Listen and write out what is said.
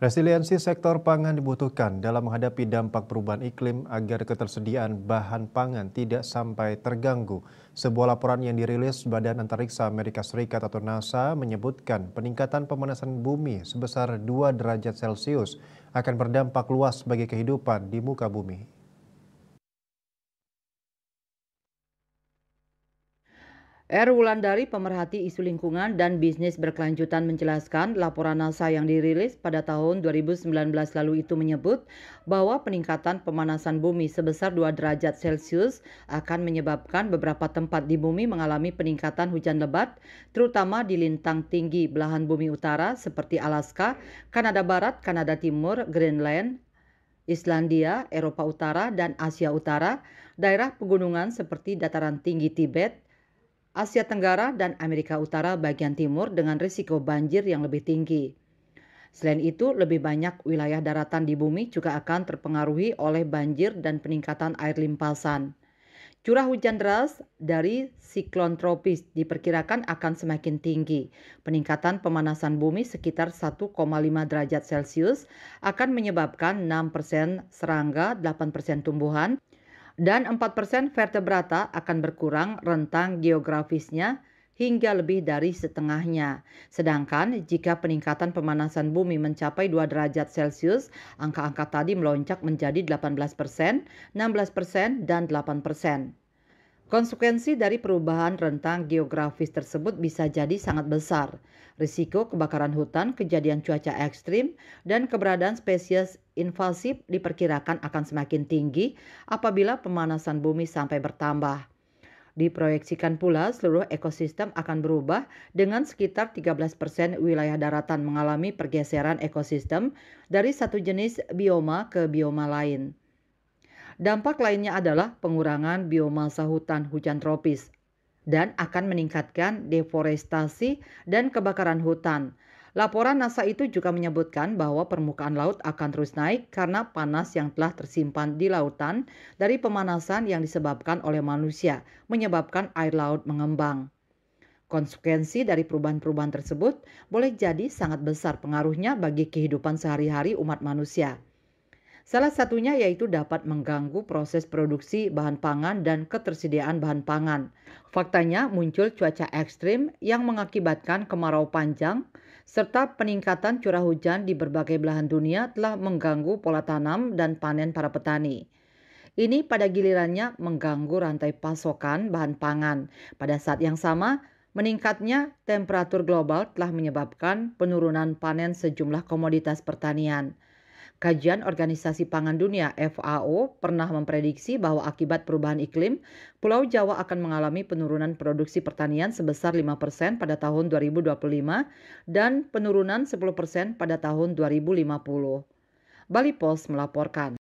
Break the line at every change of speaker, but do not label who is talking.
Resiliensi sektor pangan dibutuhkan dalam menghadapi dampak perubahan iklim agar ketersediaan bahan pangan tidak sampai terganggu. Sebuah laporan yang dirilis Badan Antariksa Amerika Serikat atau NASA menyebutkan peningkatan pemanasan bumi sebesar 2 derajat Celcius akan berdampak luas bagi kehidupan di muka bumi.
R. Wulandari, pemerhati isu lingkungan dan bisnis berkelanjutan menjelaskan laporan NASA yang dirilis pada tahun 2019 lalu itu menyebut bahwa peningkatan pemanasan bumi sebesar 2 derajat Celcius akan menyebabkan beberapa tempat di bumi mengalami peningkatan hujan lebat, terutama di lintang tinggi belahan bumi utara seperti Alaska, Kanada Barat, Kanada Timur, Greenland, Islandia, Eropa Utara, dan Asia Utara, daerah pegunungan seperti dataran tinggi Tibet, Asia Tenggara dan Amerika Utara bagian timur dengan risiko banjir yang lebih tinggi. Selain itu, lebih banyak wilayah daratan di bumi juga akan terpengaruhi oleh banjir dan peningkatan air limpasan. Curah hujan deras dari siklon tropis diperkirakan akan semakin tinggi. Peningkatan pemanasan bumi sekitar 1,5 derajat Celcius akan menyebabkan 6% persen serangga, 8% persen tumbuhan, dan 4% vertebrata akan berkurang rentang geografisnya hingga lebih dari setengahnya. Sedangkan jika peningkatan pemanasan bumi mencapai 2 derajat Celcius, angka-angka tadi melonjak menjadi 18%, 16%, dan 8%. Konsekuensi dari perubahan rentang geografis tersebut bisa jadi sangat besar. Risiko kebakaran hutan, kejadian cuaca ekstrim, dan keberadaan spesies invasif diperkirakan akan semakin tinggi apabila pemanasan bumi sampai bertambah. Diproyeksikan pula seluruh ekosistem akan berubah dengan sekitar 13% persen wilayah daratan mengalami pergeseran ekosistem dari satu jenis bioma ke bioma lain. Dampak lainnya adalah pengurangan biomasa hutan hujan tropis dan akan meningkatkan deforestasi dan kebakaran hutan. Laporan NASA itu juga menyebutkan bahwa permukaan laut akan terus naik karena panas yang telah tersimpan di lautan dari pemanasan yang disebabkan oleh manusia, menyebabkan air laut mengembang. Konsekuensi dari perubahan-perubahan tersebut boleh jadi sangat besar pengaruhnya bagi kehidupan sehari-hari umat manusia. Salah satunya yaitu dapat mengganggu proses produksi bahan pangan dan ketersediaan bahan pangan. Faktanya muncul cuaca ekstrim yang mengakibatkan kemarau panjang serta peningkatan curah hujan di berbagai belahan dunia telah mengganggu pola tanam dan panen para petani. Ini pada gilirannya mengganggu rantai pasokan bahan pangan. Pada saat yang sama, meningkatnya temperatur global telah menyebabkan penurunan panen sejumlah komoditas pertanian. Kajian Organisasi Pangan Dunia FAO pernah memprediksi bahwa akibat perubahan iklim, Pulau Jawa akan mengalami penurunan produksi pertanian sebesar 5% pada tahun 2025 dan penurunan 10% pada tahun 2050. Bali Post melaporkan.